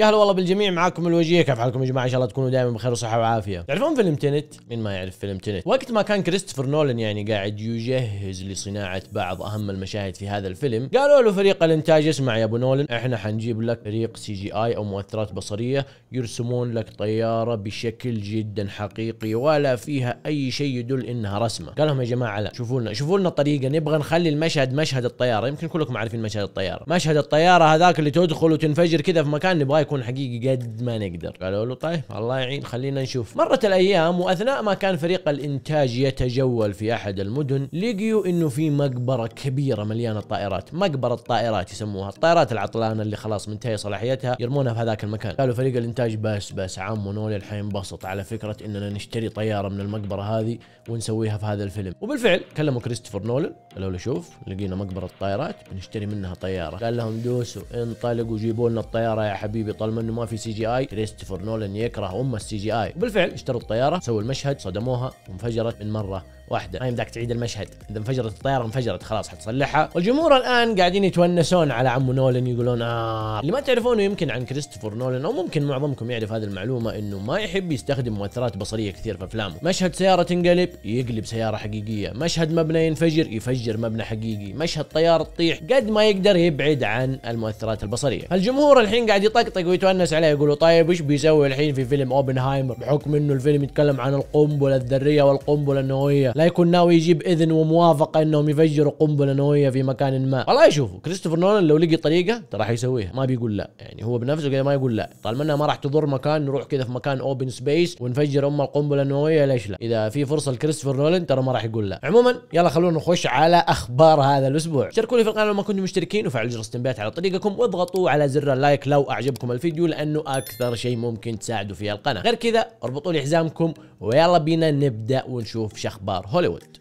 يا هلا والله بالجميع معاكم الوجيه كيف حالكم يا جماعه ان شاء الله تكونوا دائما بخير وصحه وعافيه تعرفون فيلم تنت مين ما يعرف فيلم تنت وقت ما كان كريستوفر نولن يعني قاعد يجهز لصناعه بعض اهم المشاهد في هذا الفيلم قالوا له فريق الانتاج اسمع يا ابو نولن احنا حنجيب لك فريق سي جي اي او مؤثرات بصريه يرسمون لك طياره بشكل جدا حقيقي ولا فيها اي شيء يدل انها رسمه قال لهم يا جماعه لا شوفوا لنا شوفوا لنا طريقه نبغى نخلي المشهد مشهد الطياره يمكن كلكم عارفين مشهد الطياره مشهد الطياره هذاك اللي تدخل وتنفجر كذا في مكان نبغى يكون حقيقي قد ما نقدر قالوا له طيب الله يعين خلينا نشوف مرت الايام واثناء ما كان فريق الانتاج يتجول في احد المدن لقيوا انه في مقبره كبيره مليانه طائرات مقبره طائرات يسموها الطائرات العطلانه اللي خلاص منتهي صلاحيتها يرمونها في هذاك المكان قالوا فريق الانتاج بس بس عمو نولي الحين على فكره اننا نشتري طياره من المقبره هذه ونسويها في هذا الفيلم وبالفعل كلموا كريستوفر نولن قالوا له شوف لقينا مقبره طائرات بنشتري منها طياره قال لهم دوسوا انطلقوا جيبوا لنا الطياره يا حبيبي طالما انه ما في سي جي اي كريستوفر نولان يكره امه السي جي اي وبالفعل اشتروا الطياره سووا المشهد صدموها وانفجرت من مره واحده ما يمداك تعيد المشهد اذا انفجرت الطياره انفجرت خلاص حتصلحها والجمهور الان قاعدين يتونسون على عمو نولن يقولون اه اللي ما تعرفونه يمكن عن كريستوفر نولن او ممكن معظمكم يعرف هذه المعلومه انه ما يحب يستخدم مؤثرات بصريه كثير في افلامه مشهد سياره تنقلب يقلب سياره حقيقيه مشهد مبنى ينفجر يفجر مبنى حقيقي مشهد طياره تطيح قد ما يقدر يبعد عن المؤثرات البصريه الجمهور الحين قاعد يطقطق ويتونس عليه يقولوا طيب وش بيسوي الحين في فيلم اوبنهايمر بحكم انه الفيلم يتكلم عن القنبله الذريه والقنبله النوويه لا يكون ناوي يجيب اذن وموافقه انهم يفجروا قنبله نوويه في مكان ما والله يشوفوا كريستوفر نولان لو لقي طريقه ترى حيسويها ما بيقول لا يعني هو بنفسه كذا ما يقول لا طالما انها ما راح تضر مكان نروح كذا في مكان اوبن سبيس ونفجر ام القنبله النوويه ليش لا اذا في فرصه لكريستوفر نولان ترى ما راح يقول لا عموما يلا خلونا نخش على اخبار هذا الاسبوع لي في القناه لو ما كنتم مشتركين وفعلوا جرس التنبيهات على طريقكم واضغطوا على زر اللايك لو اعجبكم الفيديو لانه اكثر شيء ممكن تساعدوا فيه القناه غير كذا اربطوا لي حزامكم ويلا بينا نبدا ونشوف شخبار هوليوود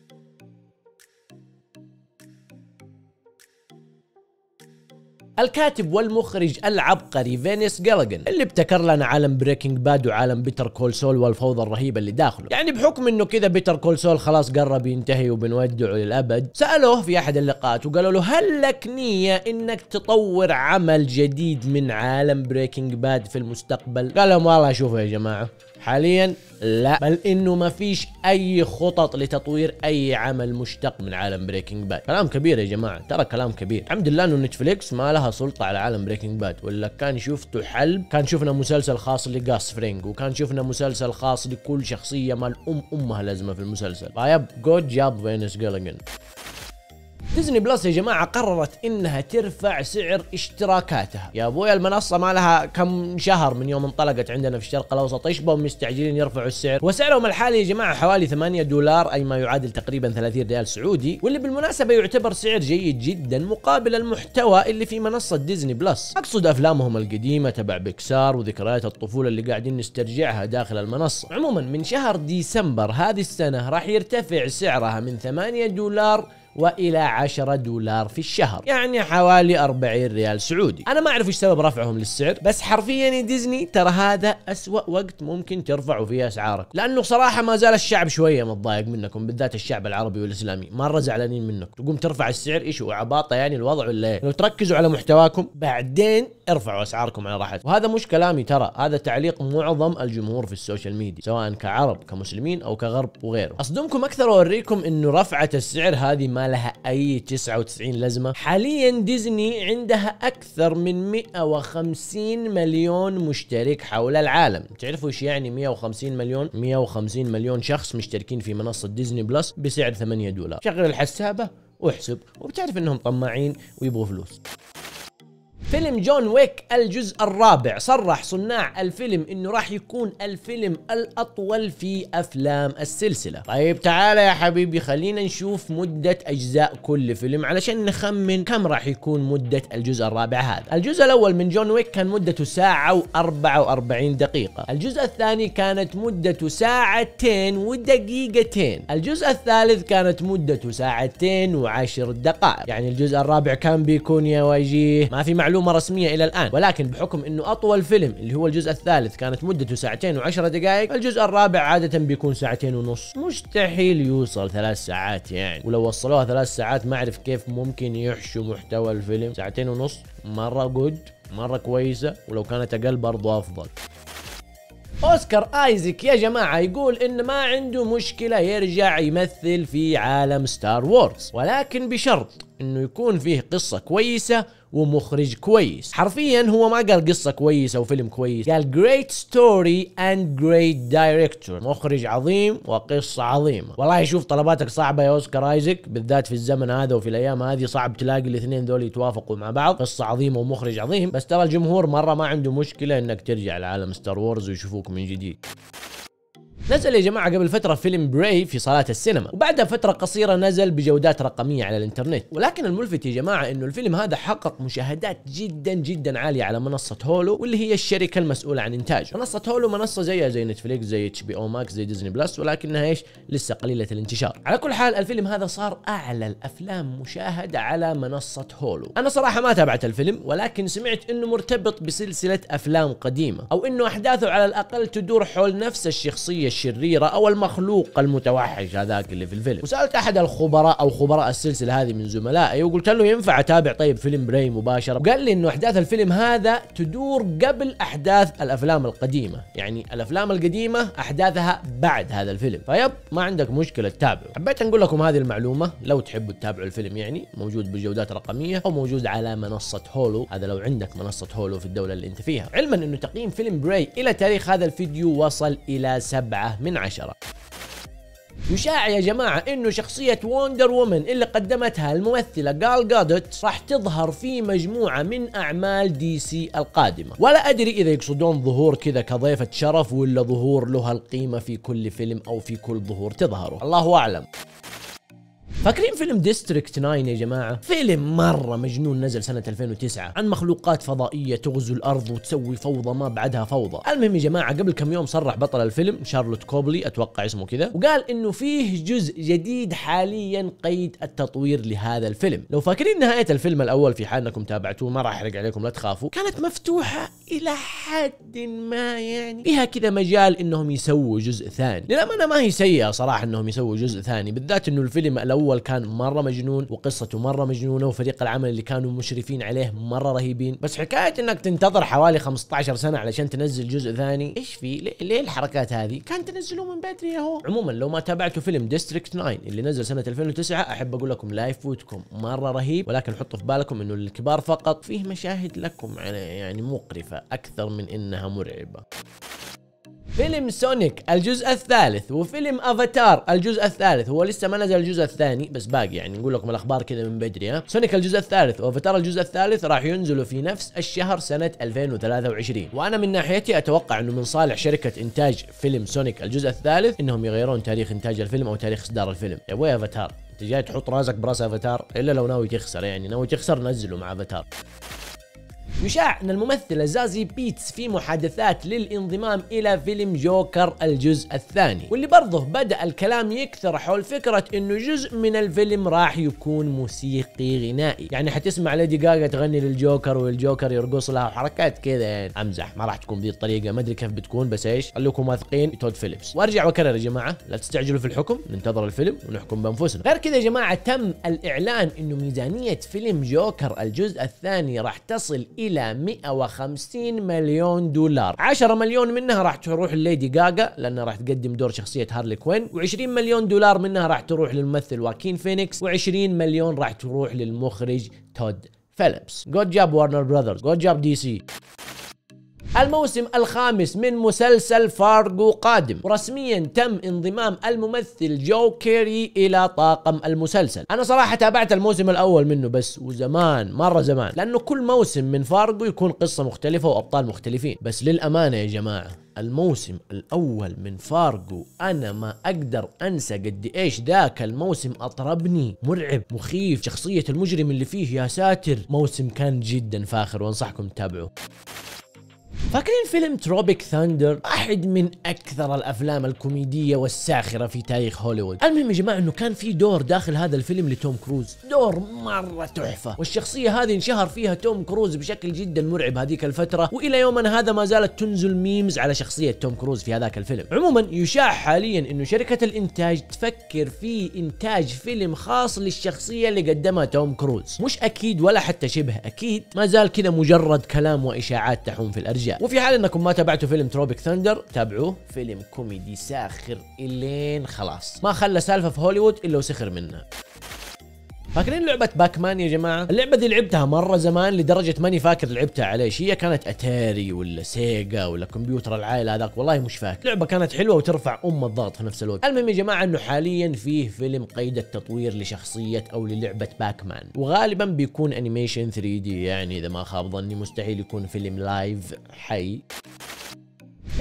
الكاتب والمخرج العبقري فينيس جالاجن اللي ابتكر لنا عالم بريكنج باد وعالم بيتر كول سول والفوضى الرهيبه اللي داخله يعني بحكم انه كذا بيتر كول سول خلاص قرب ينتهي وبنودعه للابد سالوه في احد اللقاءات وقالوا له هل لك نيه انك تطور عمل جديد من عالم بريكنج باد في المستقبل قال لهم والله شوفوا يا جماعه حاليا لا بل انه ما فيش اي خطط لتطوير اي عمل مشتق من عالم بريكنج باد كلام كبير يا جماعه ترى كلام كبير الحمد لله انه نتفليكس ما لها سلطه على عالم بريكنج باد ولا كان شفته حلب كان شفنا مسلسل خاص لجاس فرينج وكان شفنا مسلسل خاص لكل شخصيه مال ام امها لازمه في المسلسل فيب جود جاب فينس جيلجن ديزني بلس يا جماعة قررت انها ترفع سعر اشتراكاتها يا ابويا المنصة ما لها كم شهر من يوم انطلقت عندنا في الشرق الاوسط ايش بهم مستعجلين يرفعوا السعر وسعرهم الحالي يا جماعة حوالي 8 دولار اي ما يعادل تقريبا 30 ريال سعودي واللي بالمناسبة يعتبر سعر جيد جدا مقابل المحتوى اللي في منصة ديزني بلس اقصد افلامهم القديمة تبع بيكسار وذكريات الطفولة اللي قاعدين نسترجعها داخل المنصة عموما من شهر ديسمبر هذه السنة راح يرتفع سعرها من 8 دولار والى 10 دولار في الشهر يعني حوالي 40 ريال سعودي انا ما اعرف ايش سبب رفعهم للسعر بس حرفيا يا ديزني ترى هذا اسوا وقت ممكن ترفعوا فيه اسعارك لانه صراحه ما زال الشعب شويه متضايق منكم بالذات الشعب العربي والاسلامي مره زعلانين منك تقوم ترفع السعر ايش وعباطه يعني الوضع ولا ايه لو تركزوا على محتواكم بعدين ارفعوا اسعاركم على راحتكم وهذا مش كلامي ترى هذا تعليق معظم الجمهور في السوشيال ميديا سواء كعرب كمسلمين او كغرب وغيره اصدمكم اكثر واوريكم انه رفعه السعر هذه ما لها اي 99 لازمه حاليا ديزني عندها اكثر من 150 مليون مشترك حول العالم تعرفوا ايش يعني 150 مليون 150 مليون شخص مشتركين في منصه ديزني بلس بسعر 8 دولار شغل الحسابه واحسب وبتعرف انهم طماعين ويبغوا فلوس فيلم جون ويك الجزء الرابع صرح صناع الفيلم انه راح يكون الفيلم الاطول في افلام السلسله طيب تعال يا حبيبي خلينا نشوف مده اجزاء كل فيلم علشان نخمن كم راح يكون مده الجزء الرابع هذا الجزء الاول من جون ويك كان مدته ساعه و44 دقيقه الجزء الثاني كانت مدته ساعتين ودقيقتين الجزء الثالث كانت مدته ساعتين وعشر دقائق يعني الجزء الرابع كان بيكون يا وجيه ما في معلومه معلومه رسميه الى الان ولكن بحكم انه اطول فيلم اللي هو الجزء الثالث كانت مدته ساعتين و10 دقائق الجزء الرابع عاده بيكون ساعتين ونص مستحيل يوصل ثلاث ساعات يعني ولو وصلوها ثلاث ساعات ما اعرف كيف ممكن يحشوا محتوى الفيلم ساعتين ونص مره جود مره كويسه ولو كانت اقل برضو افضل اوسكار ايزك يا جماعه يقول ان ما عنده مشكله يرجع يمثل في عالم ستار وورز ولكن بشرط انه يكون فيه قصه كويسه ومخرج كويس حرفيا هو ما قال قصة كويسة وفيلم كويس قال great story and great director مخرج عظيم وقصة عظيمة والله شوف طلباتك صعبة يا أوسكار آيزك بالذات في الزمن هذا وفي الأيام هذه صعب تلاقي الاثنين دول يتوافقوا مع بعض قصة عظيمة ومخرج عظيم بس ترى الجمهور مرة ما عنده مشكلة انك ترجع لعالم ستار وورز ويشوفوك من جديد نزل يا جماعه قبل فتره فيلم براي في صالات السينما وبعدها فتره قصيره نزل بجودات رقميه على الانترنت ولكن الملفت يا جماعه انه الفيلم هذا حقق مشاهدات جدا جدا عاليه على منصه هولو واللي هي الشركه المسؤوله عن انتاجه منصه هولو منصه زيها زي نتفليكس زي اتش بي او ماكس زي ديزني بلس ولكنها ايش لسه قليله الانتشار على كل حال الفيلم هذا صار اعلى الافلام مشاهده على منصه هولو انا صراحه ما تابعت الفيلم ولكن سمعت انه مرتبط بسلسله افلام قديمه او انه احداثه على الاقل تدور حول نفس الشخصيه الشريرة أو المخلوق المتوحش هذاك اللي في الفيلم وسألت أحد الخبراء أو خبراء السلسلة هذه من زملائي وقلت له ينفع أتابع طيب فيلم براي مباشرة وقال لي أنه أحداث الفيلم هذا تدور قبل أحداث الأفلام القديمة يعني الأفلام القديمة أحداثها بعد هذا الفيلم فيب ما عندك مشكلة تتابعه حبيت نقول لكم هذه المعلومة لو تحبوا تتابعوا الفيلم يعني موجود بجودات رقمية أو موجود على منصة هولو هذا لو عندك منصة هولو في الدولة اللي أنت فيها علما أنه تقييم فيلم براي إلى تاريخ هذا الفيديو وصل إلى سبعة من عشرة يشاع يا جماعة انه شخصية وندر وومن اللي قدمتها الممثلة جال جادوت راح تظهر في مجموعة من اعمال دي سي القادمة ولا ادري اذا يقصدون ظهور كذا كضيفة شرف ولا ظهور له القيمة في كل فيلم او في كل ظهور تظهره الله اعلم فاكرين فيلم ديستريكت 9 يا جماعه فيلم مره مجنون نزل سنه 2009 عن مخلوقات فضائيه تغزو الارض وتسوي فوضى ما بعدها فوضى المهم يا جماعه قبل كم يوم صرح بطل الفيلم شارلوت كوبلي اتوقع اسمه كذا وقال انه فيه جزء جديد حاليا قيد التطوير لهذا الفيلم لو فاكرين نهايه الفيلم الاول في حال انكم تابعتوه ما راح احرق عليكم لا تخافوا كانت مفتوحه الى حد ما يعني فيها كذا مجال انهم يسووا جزء ثاني للامانه ما هي سيئه صراحه انهم يسووا جزء ثاني بالذات انه الفيلم الاول الاول كان مره مجنون وقصته مره مجنونه وفريق العمل اللي كانوا مشرفين عليه مره رهيبين بس حكايه انك تنتظر حوالي 15 سنه علشان تنزل جزء ثاني ايش في ليه الحركات هذه كان تنزلوه من بدري يا هو عموما لو ما تابعتوا فيلم ديستريكت 9 اللي نزل سنه 2009 احب اقول لكم لا يفوتكم مره رهيب ولكن حطوا في بالكم انه للكبار فقط فيه مشاهد لكم يعني مقرفه اكثر من انها مرعبه فيلم سونيك الجزء الثالث وفيلم افاتار الجزء الثالث هو لسه ما نزل الجزء الثاني بس باقي يعني نقول لكم الاخبار كذا من بدري ها سونيك الجزء الثالث وافاتار الجزء الثالث راح ينزلوا في نفس الشهر سنه 2023 وانا من ناحيتي اتوقع انه من صالح شركه انتاج فيلم سونيك الجزء الثالث انهم يغيرون تاريخ انتاج الفيلم او تاريخ اصدار الفيلم يا ابوي افاتار انت جاي تحط راسك براس افاتار الا لو ناوي تخسر يعني ناوي تخسر نزله مع افاتار يشاع أن الممثلة زازي بيتس في محادثات للانضمام إلى فيلم جوكر الجزء الثاني واللي برضه بدأ الكلام يكثر حول فكرة أنه جزء من الفيلم راح يكون موسيقي غنائي يعني حتسمع ليدي جاجا تغني للجوكر والجوكر يرقص لها وحركات كذا يعني أمزح ما راح تكون بذي الطريقة ما أدري كيف بتكون بس إيش خليكم واثقين تود فيليبس وارجع واكرر يا جماعة لا تستعجلوا في الحكم ننتظر الفيلم ونحكم بأنفسنا غير كذا يا جماعة تم الإعلان أنه ميزانية فيلم جوكر الجزء الثاني راح تصل إلى إلى 150 مليون دولار 10 مليون منها راح تروح لليدي جاجا لأنها راح تقدم دور شخصية هارلي كوين و20 مليون دولار منها راح تروح للممثل واكين فينيكس و20 مليون راح تروح للمخرج تود فيليبس جود جاب وارنر براذرز جود جاب دي سي الموسم الخامس من مسلسل فارغو قادم ورسميا تم انضمام الممثل جو كيري الى طاقم المسلسل انا صراحه تابعت الموسم الاول منه بس وزمان مره زمان لانه كل موسم من فارغو يكون قصه مختلفه وابطال مختلفين بس للامانه يا جماعه الموسم الاول من فارجو انا ما اقدر انسى قد ايش ذاك الموسم اطربني مرعب مخيف شخصيه المجرم اللي فيه يا ساتر موسم كان جدا فاخر وانصحكم تتابعوه فاكرين فيلم تروبيك ثاندر واحد من اكثر الافلام الكوميديه والساخره في تاريخ هوليوود المهم يا جماعه انه كان في دور داخل هذا الفيلم لتوم كروز دور مره تحفه والشخصيه هذه انشهر فيها توم كروز بشكل جدا مرعب هذيك الفتره والى يومنا هذا ما زالت تنزل ميمز على شخصيه توم كروز في هذاك الفيلم عموما يشاع حاليا انه شركه الانتاج تفكر في انتاج فيلم خاص للشخصيه اللي قدمها توم كروز مش اكيد ولا حتى شبه اكيد ما زال كذا مجرد كلام واشاعات تحوم في الارجاء الأجيال وفي حال أنكم ما تابعتوا فيلم تروبيك ثندر تابعوه فيلم كوميدي ساخر إلين خلاص ما خلى سالفة في هوليوود إلا وسخر منها فاكرين لعبه باكمان يا جماعه اللعبه دي لعبتها مره زمان لدرجه ماني فاكر لعبتها على ايش هي كانت اتاري ولا سيجا ولا كمبيوتر العائله هذاك والله مش فاكر لعبه كانت حلوه وترفع ام الضغط في نفس الوقت المهم يا جماعه انه حاليا فيه فيلم قيد التطوير لشخصيه او للعبه باكمان وغالبا بيكون انيميشن 3 دي يعني اذا ما خاب ظني مستحيل يكون فيلم لايف حي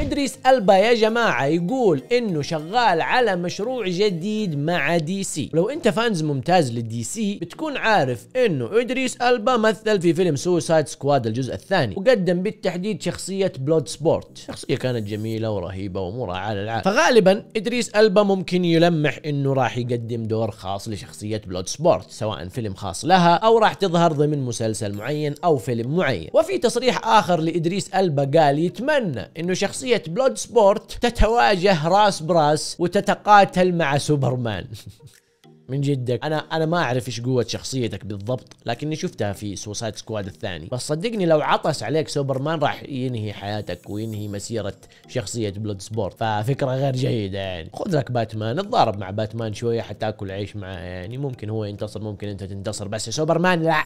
ادريس البا يا جماعه يقول انه شغال على مشروع جديد مع دي سي لو انت فانز ممتاز للدي سي بتكون عارف انه ادريس البا مثل في فيلم سوسايد سكواد الجزء الثاني وقدم بالتحديد شخصيه بلود سبورت شخصيه كانت جميله ورهيبه ومرعاه على العالم فغالبا ادريس البا ممكن يلمح انه راح يقدم دور خاص لشخصيه بلود سبورت سواء فيلم خاص لها او راح تظهر ضمن مسلسل معين او فيلم معين وفي تصريح اخر لادريس البا قال يتمنى انه شخصيه شخصية بلود سبورت تتواجه راس براس وتتقاتل مع سوبرمان من جدك انا انا ما اعرف ايش قوه شخصيتك بالضبط لكني شفتها في سوسايد سكواد الثاني بس صدقني لو عطس عليك سوبرمان راح ينهي حياتك وينهي مسيره شخصيه بلود سبورت ففكره غير جيده يعني خذ لك باتمان تضارب مع باتمان شويه حتى اكل عيش معاه يعني ممكن هو ينتصر ممكن انت تنتصر بس سوبرمان لا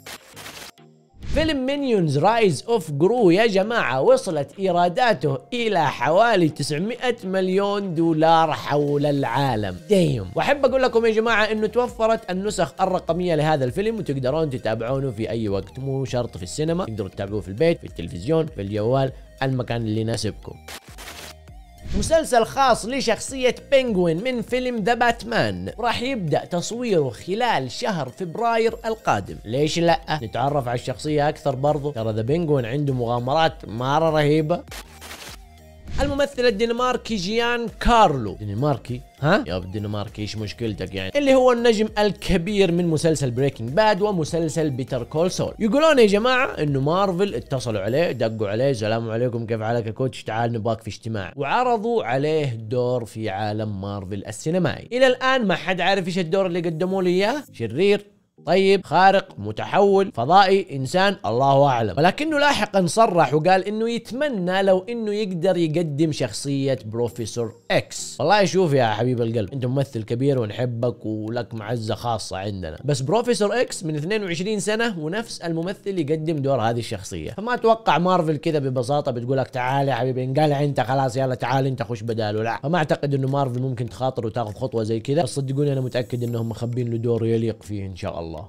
فيلم مينيونز رايز اوف جرو يا جماعة وصلت ايراداته الى حوالي 900 مليون دولار حول العالم دايم واحب اقول لكم يا جماعة انه توفرت النسخ الرقمية لهذا الفيلم وتقدرون تتابعونه في اي وقت مو شرط في السينما تقدروا تتابعوه في البيت في التلفزيون في الجوال المكان اللي يناسبكم مسلسل خاص لشخصية بينجوين من فيلم ذا باتمان راح يبدأ تصويره خلال شهر فبراير القادم ليش لا نتعرف على الشخصية أكثر برضو ترى ذا بينجوين عنده مغامرات مرة رهيبة الممثل الدنماركي جيان كارلو دنماركي ها يا الدنماركي ايش مشكلتك يعني اللي هو النجم الكبير من مسلسل بريكنج باد ومسلسل بيتر كول سول يقولون يا جماعه انه مارفل اتصلوا عليه دقوا عليه سلام عليكم كيف حالك يا كوتش تعال نباك في اجتماع وعرضوا عليه دور في عالم مارفل السينمائي الى الان ما حد عارف ايش الدور اللي قدموا له اياه شرير طيب خارق متحول فضائي انسان الله اعلم ولكنه لاحقا صرح وقال انه يتمنى لو انه يقدر يقدم شخصيه بروفيسور اكس والله شوف يا حبيب القلب انت ممثل كبير ونحبك ولك معزه خاصه عندنا بس بروفيسور اكس من 22 سنه ونفس الممثل يقدم دور هذه الشخصيه فما اتوقع مارفل كذا ببساطه بتقول لك تعال يا حبيبي انقلع انت خلاص يلا تعال انت خش بداله لا فما اعتقد انه مارفل ممكن تخاطر وتاخذ خطوه زي كذا بس صدقوني انا متاكد انهم مخبين له دور يليق فيه ان شاء الله الله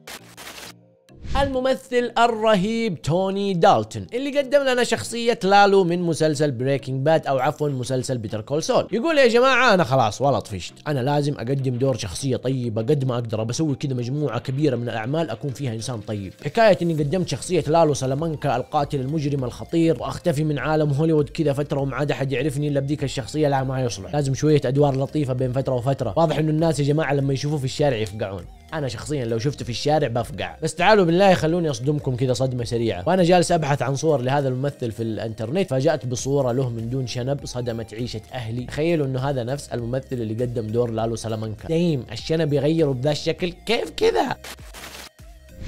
الممثل الرهيب توني دالتون اللي قدم لنا شخصية لالو من مسلسل بريكنج باد او عفوا مسلسل بيتر كول سول يقول يا جماعة انا خلاص ولا طفشت انا لازم اقدم دور شخصية طيبة قد ما اقدر بسوي كذا مجموعة كبيرة من الاعمال اكون فيها انسان طيب حكاية اني قدمت شخصية لالو سلامانكا القاتل المجرم الخطير واختفي من عالم هوليوود كذا فترة وما عاد احد يعرفني الا بديك الشخصية لا ما يصلح لازم شوية ادوار لطيفة بين فترة وفترة واضح انه الناس يا جماعة لما يشوفوه في الشارع يفقعون انا شخصيا لو شفته في الشارع بفقع بس تعالوا بالله خلوني اصدمكم كذا صدمه سريعه وانا جالس ابحث عن صور لهذا الممثل في الانترنت فاجات بصوره له من دون شنب صدمت عيشه اهلي تخيلوا انه هذا نفس الممثل اللي قدم دور لالو سلامانكا دايم الشنب يغيره بذا الشكل كيف كذا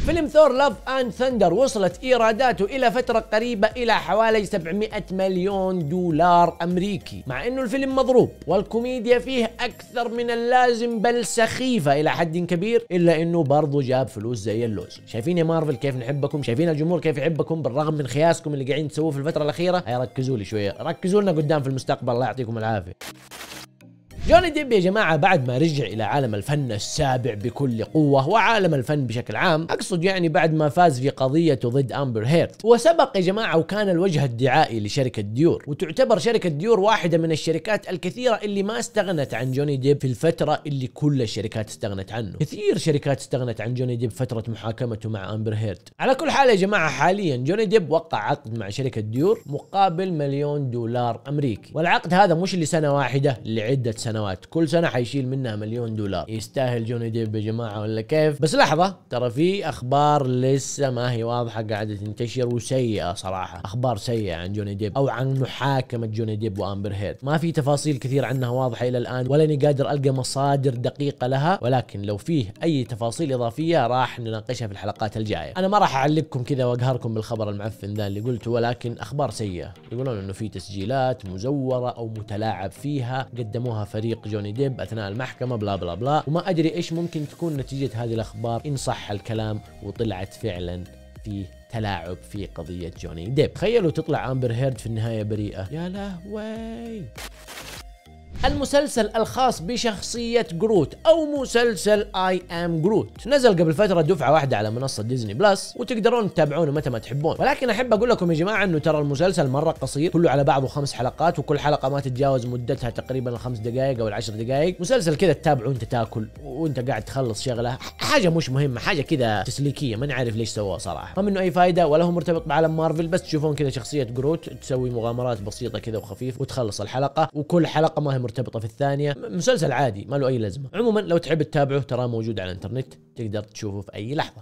فيلم ثور لاف اند ثندر وصلت ايراداته الى فتره قريبه الى حوالي 700 مليون دولار امريكي مع انه الفيلم مضروب والكوميديا فيه اكثر من اللازم بل سخيفه الى حد كبير الا انه برضه جاب فلوس زي اللوز شايفين يا مارفل كيف نحبكم شايفين الجمهور كيف يحبكم بالرغم من خياسكم اللي قاعدين تسووه في الفتره الاخيره هيركزوا لي شويه ركزوا لنا قدام في المستقبل الله يعطيكم العافيه جوني ديب يا جماعة بعد ما رجع إلى عالم الفن السابع بكل قوة وعالم الفن بشكل عام أقصد يعني بعد ما فاز في قضيته ضد أمبر هيرت وسبق يا جماعة وكان الوجه الدعائي لشركة ديور وتعتبر شركة ديور واحدة من الشركات الكثيرة اللي ما استغنت عن جوني ديب في الفترة اللي كل الشركات استغنت عنه كثير شركات استغنت عن جوني ديب فترة محاكمته مع أمبر هيرت على كل حال يا جماعة حاليا جوني ديب وقع عقد مع شركة ديور مقابل مليون دولار أمريكي والعقد هذا مش لسنة واحدة لعدة سنوات سنوات كل سنه حيشيل منها مليون دولار يستاهل جوني ديب يا جماعه ولا كيف بس لحظه ترى في اخبار لسه ما هي واضحه قاعده تنتشر وسيئه صراحه اخبار سيئه عن جوني ديب او عن محاكمه جوني ديب وامبر هيرد ما في تفاصيل كثير عنها واضحه الى الان ولاني قادر القى مصادر دقيقه لها ولكن لو فيه اي تفاصيل اضافيه راح نناقشها في الحلقات الجايه انا ما راح اعلقكم كذا واقهركم بالخبر المعفن ذا اللي قلته ولكن اخبار سيئه يقولون انه في تسجيلات مزوره او متلاعب فيها قدموها فريق فريق جوني ديب اثناء المحكمه بلا بلا بلا وما ادري ايش ممكن تكون نتيجه هذه الاخبار ان صح الكلام وطلعت فعلا في تلاعب في قضيه جوني ديب تخيلوا تطلع امبر هيرد في النهايه بريئه يا لهوي المسلسل الخاص بشخصية جروت أو مسلسل اي ام جروت نزل قبل فترة دفعة واحدة على منصة ديزني بلس وتقدرون تتابعونه متى ما تحبون ولكن أحب أقول لكم يا جماعة أنه ترى المسلسل مرة قصير كله على بعضه خمس حلقات وكل حلقة ما تتجاوز مدتها تقريبا الخمس دقائق أو العشر دقائق مسلسل كذا تتابعه وأنت تاكل وأنت قاعد تخلص شغلة حاجة مش مهمة حاجة كذا تسليكية ما نعرف ليش سووها صراحة ما منه أي فائدة ولا هو مرتبط بعالم مارفل بس تشوفون كذا شخصية جروت تسوي مغامرات بسيطة كذا وخفيف وتخلص الحلقة وكل حلقة ما هي مرتبطه في الثانيه مسلسل عادي ما له اي لازمه عموما لو تحب تتابعه ترى موجود على الانترنت تقدر تشوفه في اي لحظه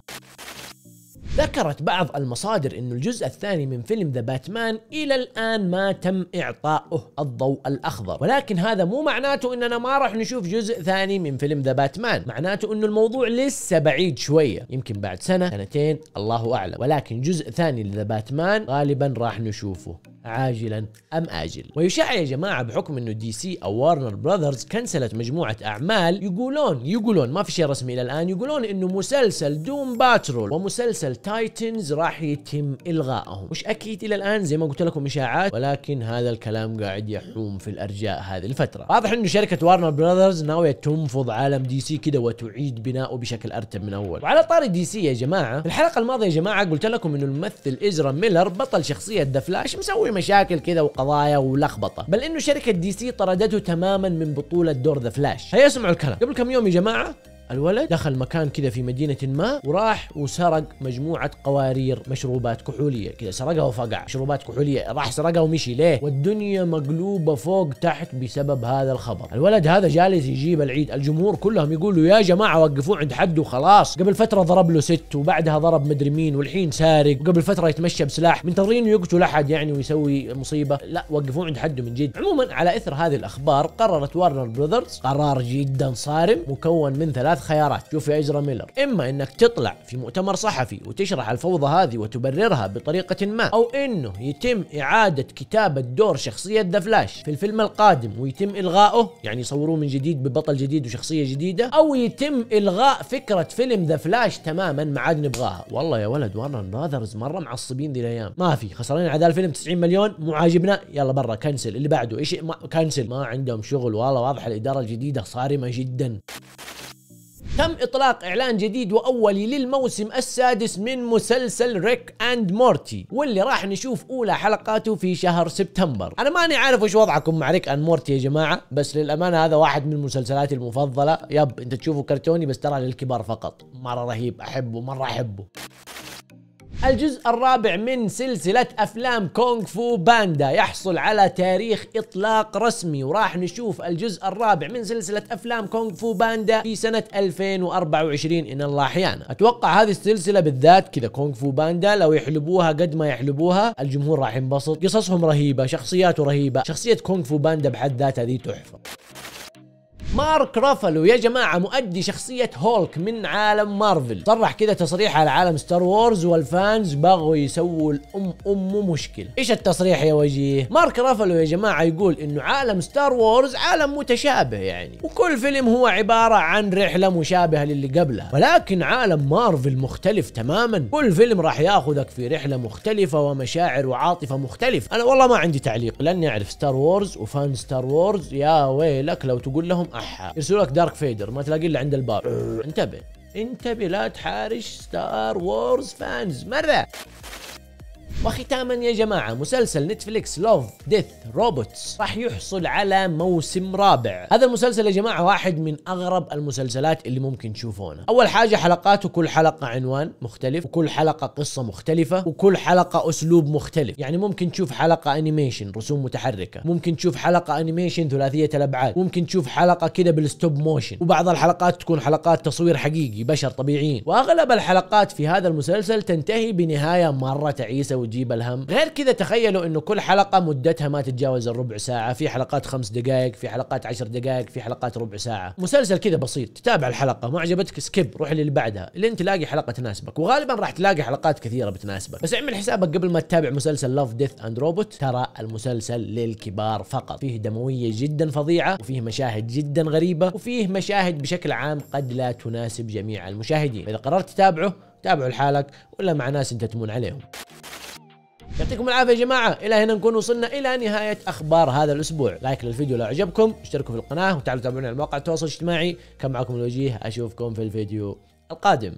ذكرت بعض المصادر انه الجزء الثاني من فيلم ذا باتمان إلى الآن ما تم إعطاؤه الضوء الأخضر ولكن هذا مو معناته أننا ما راح نشوف جزء ثاني من فيلم ذا باتمان معناته أنه الموضوع لسه بعيد شوية يمكن بعد سنة سنتين الله أعلم ولكن جزء ثاني لذا باتمان غالبا راح نشوفه عاجلا ام اجل ويشاع يا جماعه بحكم انه دي سي او وارنر براذرز كنسلت مجموعه اعمال يقولون يقولون ما في شيء رسمي الى الان يقولون انه مسلسل دوم باترول ومسلسل تايتنز راح يتم الغائهم مش اكيد الى الان زي ما قلت لكم اشاعات ولكن هذا الكلام قاعد يحوم في الارجاء هذه الفتره واضح انه شركه وارنر براذرز ناويه تنفض عالم دي سي كده وتعيد بناؤه بشكل ارتب من اول وعلى طاري دي سي يا جماعه في الحلقه الماضيه يا جماعه قلت لكم انه الممثل ازرا ميلر بطل شخصيه ذا فلاش مسوي كثير مشاكل كذا وقضايا ولخبطه بل انه شركه دي سي طردته تماما من بطوله دور ذا فلاش هيا اسمعوا الكلام قبل كم يوم يا جماعه الولد دخل مكان كذا في مدينه ما وراح وسرق مجموعه قوارير مشروبات كحوليه كذا سرقها وفقع مشروبات كحوليه راح سرقها ومشي ليه والدنيا مقلوبه فوق تحت بسبب هذا الخبر الولد هذا جالس يجيب العيد الجمهور كلهم يقولوا يا جماعه وقفوه عند حده خلاص قبل فتره ضرب له ست وبعدها ضرب مدري مين والحين سارق وقبل فتره يتمشى بسلاح منتظرين يقتل احد يعني ويسوي مصيبه لا وقفوه عند حده من جد عموما على اثر هذه الاخبار قررت وارنر براذرز قرار جدا صارم مكون من ثلاث خيارات شوف يا اجرا ميلر اما انك تطلع في مؤتمر صحفي وتشرح الفوضى هذه وتبررها بطريقه ما او انه يتم اعاده كتابه دور شخصيه ذا فلاش في الفيلم القادم ويتم الغائه يعني يصوروه من جديد ببطل جديد وشخصيه جديده او يتم الغاء فكره فيلم ذا فلاش تماما ما عاد نبغاها والله يا ولد وارنر براذرز مره معصبين ذي الايام ما في خسرانين على ذا الفيلم 90 مليون مو عاجبنا يلا برا كنسل اللي بعده ايش ما كنسل ما عندهم شغل والله واضح الاداره الجديده صارمه جدا تم إطلاق إعلان جديد وأولي للموسم السادس من مسلسل ريك أند مورتي واللي راح نشوف أولى حلقاته في شهر سبتمبر أنا ماني عارف وش وضعكم مع ريك أند مورتي يا جماعة بس للأمانة هذا واحد من مسلسلاتي المفضلة يب أنت تشوفه كرتوني بس ترى للكبار فقط مرة رهيب أحبه مرة أحبه الجزء الرابع من سلسلة أفلام كونغ فو باندا يحصل على تاريخ إطلاق رسمي وراح نشوف الجزء الرابع من سلسلة أفلام كونغ فو باندا في سنة 2024 إن الله أحيانا أتوقع هذه السلسلة بالذات كذا كونغ فو باندا لو يحلبوها قد ما يحلبوها الجمهور راح ينبسط قصصهم رهيبة شخصياته رهيبة شخصية كونغ فو باندا بحد ذاتها ذي تحفة مارك رافلو يا جماعة مؤدي شخصية هولك من عالم مارفل صرح كذا تصريح على عالم ستار وورز والفانز بغوا يسووا الأم أم مشكل إيش التصريح يا وجيه مارك رافلو يا جماعة يقول إنه عالم ستار وورز عالم متشابه يعني وكل فيلم هو عبارة عن رحلة مشابهة للي قبلها ولكن عالم مارفل مختلف تماما كل فيلم راح ياخذك في رحلة مختلفة ومشاعر وعاطفة مختلفة أنا والله ما عندي تعليق لأني أعرف ستار وورز وفان ستار وورز يا ويلك لو تقول لهم صح يرسلوا لك دارك فيدر ما تلاقي الا عند الباب انتبه انتبه لا تحارش ستار وورز فانز مره وختاما يا جماعة مسلسل نتفليكس لوف ديث روبوتس راح يحصل على موسم رابع هذا المسلسل يا جماعة واحد من أغرب المسلسلات اللي ممكن تشوفونه أول حاجة حلقاته كل حلقة عنوان مختلف وكل حلقة قصة مختلفة وكل حلقة أسلوب مختلف يعني ممكن تشوف حلقة أنيميشن رسوم متحركة ممكن تشوف حلقة أنيميشن ثلاثية الأبعاد ممكن تشوف حلقة كده بالستوب موشن وبعض الحلقات تكون حلقات تصوير حقيقي بشر طبيعيين وأغلب الحلقات في هذا المسلسل تنتهي بنهاية مرة تعيسة تجيب الهم غير كذا تخيلوا انه كل حلقه مدتها ما تتجاوز الربع ساعه في حلقات خمس دقائق في حلقات عشر دقائق في حلقات ربع ساعه مسلسل كذا بسيط تتابع الحلقه ما عجبتك سكيب روح للي بعدها لين تلاقي حلقه تناسبك وغالبا راح تلاقي حلقات كثيره بتناسبك بس اعمل حسابك قبل ما تتابع مسلسل لاف ديث اند روبوت ترى المسلسل للكبار فقط فيه دمويه جدا فظيعه وفيه مشاهد جدا غريبه وفيه مشاهد بشكل عام قد لا تناسب جميع المشاهدين فاذا قررت تتابعه تابعه لحالك ولا مع ناس انت تمون عليهم يعطيكم العافيه يا جماعه الى هنا نكون وصلنا الى نهايه اخبار هذا الاسبوع لايك للفيديو لو عجبكم اشتركوا في القناه وتعالوا تابعونا على مواقع التواصل الاجتماعي كان معكم الوجيه اشوفكم في الفيديو القادم